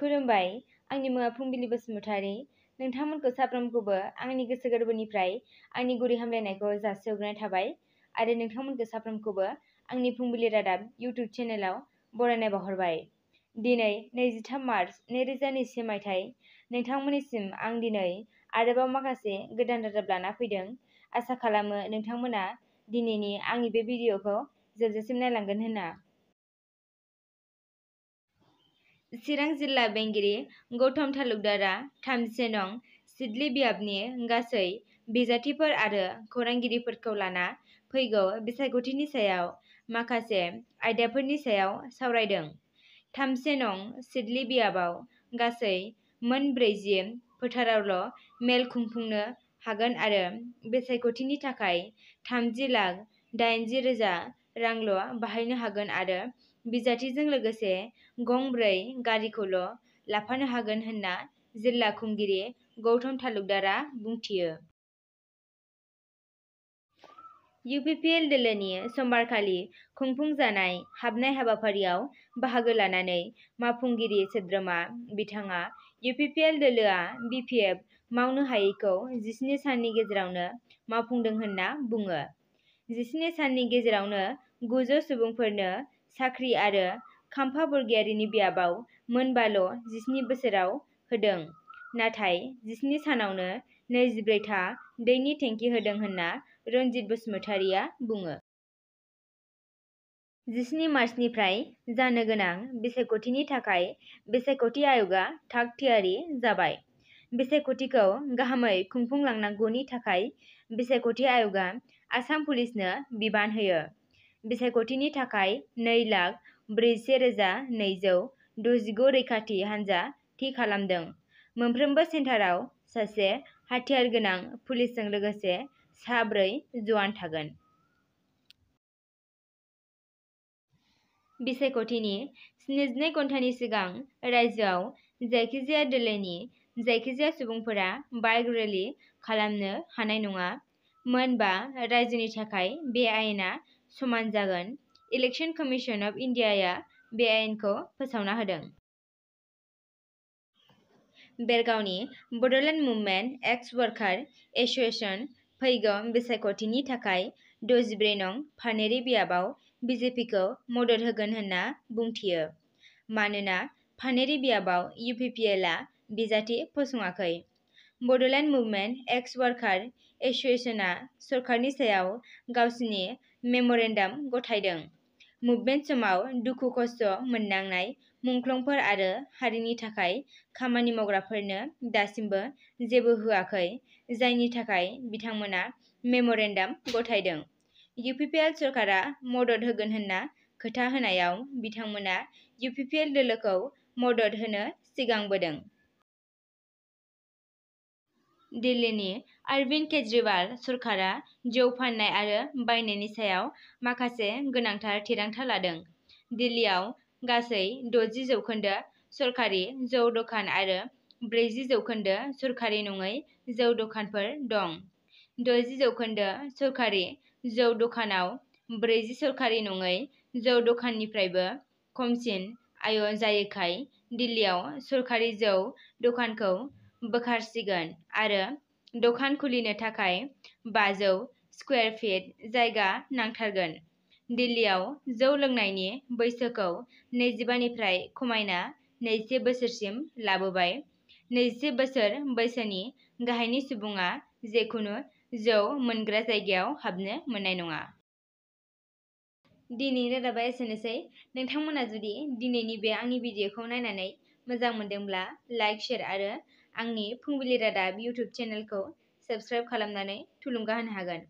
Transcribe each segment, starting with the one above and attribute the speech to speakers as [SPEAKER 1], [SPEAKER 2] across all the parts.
[SPEAKER 1] खुलुमबाय आंनि मुङा फुंबिलि बसुमतारी नोंथांमोनखौ साफ्रोमखौबो आंनि गोसो गोरबोनिफ्राय आंनि गुरै हामलायनायखौ जासिहरग्रोनाय थाबाय आरो नोंथांमोनखौ साफ्रोमखौबो आंनि फुंबिलि रादाब इउटुब चेनेलाव बरायनाय बावहरबाय दिनै नैजिथाम मार्च नैरोजा नैजिसे मायथाइ नोंथांमोननिसिम आं दिनै आरोबाव माखासे गोदान रादाब लाना फैदों आसा खालामो नोंथांमोना दिनैनि आंनि बे भिडिअखौ जोबजासिम नायलांगोन होन्ना चिरां जिल्ला बेंगिरि गौतम तालुकदारआ थामजिसे नं सिदलि बियाबनि गासै बिजाथिफोर आरो खौरांगिरिफोरखौ लाना फैगौ बिसायख'थिनि सायाव माखासे आयदाफोरनि सायाव सावरायदों थामजिसे नं सिदलि बियाबाव गासै मोन ब्रैजि फोथारावल' मेल खुंफुंनो हागोन आरो बिसायख'थिनि थाखाय थामजि लाख दाइनजि रोजा रांल' बाहायनो हागोन आरो बिजाथिजों लोगोसे गंब्रै गारिखौल' लाफानो हागोन होन्ना जिल्ला खुंगिरि गौतम तालुकदारा बुंथियो। एल दोलोनि समबारखालि खुंफुंजानाय हाबनाय हाबाफारियाव बाहागो लानानै मावफुंगिरि सोद्रोमा बिथाङा एल दोलोआ एफ मावनो हायैखौ जिस्नि साननि गेजेरावनो मावफुंदों होन्ना बुङो। जिस्नि साननि गेजेरावनो गुजौ सुबुंफोरनो साख्रि आरो खाम्फा बरग'यारिनि बियाबाव मोनबाल' जिस्नि बोसोराव होदों, नाथाय जिस्नि सानावनो नैजिब्रैथा दैनि टेंकि होदों होन्ना रनजित बसुमतारिआ बुङो। जिस्नि मार्चनिफ्राय जानो गोनां बिसायख'थिनि थाखाय बिसायख'थि आय'गआ थाग थियारि जाबाय। बिसायख'थिखौ गाहामै खुंफुंलांनांगौनि थाखाय बिसायख'थि आय'गा आसाम पुलिसनो बिबान होयो। बिसायख'थिनि थाखाय नै लाख ब्रैजिसे रोजा नैजौ द'जिगु रैखाथि हान्जा थि खालामदों मोनफ्रोमबो सेन्टाराव सासे हाथियार गोनां पुलिसजों लोगोसे साब्रै जवान थागोन बिसायख'थिनि स्निजिनै घन्टानि सिगां रायजोआव जायखिजाया दोलोनि जायखिजाया सुबुंफोरा बाइक रेलि खालामनो हानाय नङा मोनबा रायजोनि थाखाय बे आयेना समान जागोन इलेक्शन कमीशन अफ इंडिया बे आयेनखौ फोसावना होदों बेरगावनि Bodoland movement ex worker association फैगौ बिसायख'थिनि थाखाय द'जिब्रै नं फानेरि बियाबाव बिजेपिखौ मदद होगोन होन्ना बुंथियो मानोना फानेरि बियाबाव इउ पि पि एलआ बिजाथि एक्स वर्कार एसोसिएशना सरकारनि सायाव गावसिनि मेमरेन्डाम गथायदों मुभमेन्ट समाव दुखु खस्थ' मोननांनाय मुंख्लंफोर आरो हारिनि थाखाय खामानि मावग्राफोरनो दासिमबो जेबो होआखै जायनि थाखाय बिथांमोना मेमरेन्डाम गथायदों इउ पि पि एल सरकारा मदद होगोन होन्ना खोथा होनायाव बिथांमोना इउ पि पि एल दोलोखौ मदद होनो सिगांबोदों दिल्लीनि अरविन्द केजरिवाल सरकारा जौ फाननाय आरो बायनायनि सायाव माखासे गोनांथार थिरांथा लादों दिल्लीआव गासै द'जि जौखोन्दो सरकारि जौ दखान आरो ब्रैजि जौखोन्दो सरकारि नङै जौ दखानफोर दं द'जि जौखोन्दो सरकारि जौ दखानाव ब्रैजि सरकारि नङै जौ दखाननिफ्रायबो खमसिन आय' जायैखाय दिल्लीआव सरकारि जौ दखानखौ बोखारसिगोन आरो दखान खुलिनो थाखाय बाजौ स्कुवेर फिट जायगा नांथारगोन दिल्लीयाव जौ लोंनायनि बैसोखौ नैजिबानिफ्राय खमायना नैजिसे बोसोरसिम लाबोबाय नैजिसे बोसोर बैसोनि गाहायनि सुबुङा जेखुनु जौ मोनग्रा जायगायाव हाबनो मोननाय नङा दिनै रादाबा एसेनोसै नोंथांमोना जुदि दिनैनि बे आंनि भिडिअखौ नायनानै मोजां मोनदोंब्ला लाइक शेयार आरो आंनि फुंबिलि रादाब इउटुब चेनेलखौ साबस्क्राइब खालामनानै थुलुंगा होनो हागोन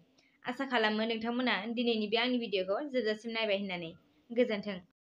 [SPEAKER 1] आसा खालामो नोंथांमोना दिनैनि बे आंनि भिडिअखौ जोबजासिम नायबाय होननानै गोजोन्थों